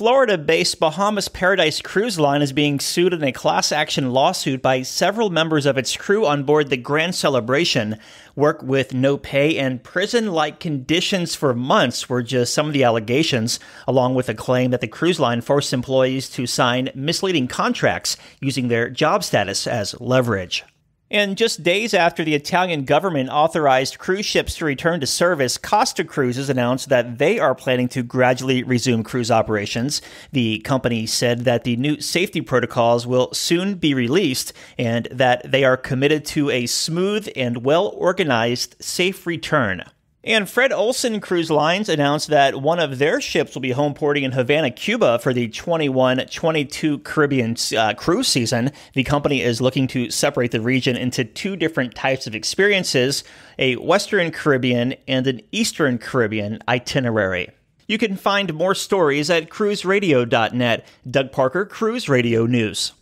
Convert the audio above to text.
Florida based Bahamas Paradise Cruise Line is being sued in a class action lawsuit by several members of its crew on board the Grand Celebration. Work with no pay and prison like conditions for months were just some of the allegations, along with a claim that the cruise line forced employees to sign misleading contracts using their job status as leverage. And just days after the Italian government authorized cruise ships to return to service, Costa Cruises announced that they are planning to gradually resume cruise operations. The company said that the new safety protocols will soon be released and that they are committed to a smooth and well organized, safe return. And Fred Olsen Cruise Lines announced that one of their ships will be home porting in Havana, Cuba for the 21 22 Caribbean uh, cruise season. The company is looking to separate the region into two different types of experiences a Western Caribbean and an Eastern Caribbean itinerary. You can find more stories at cruiseradio.net. Doug Parker, Cruise Radio News.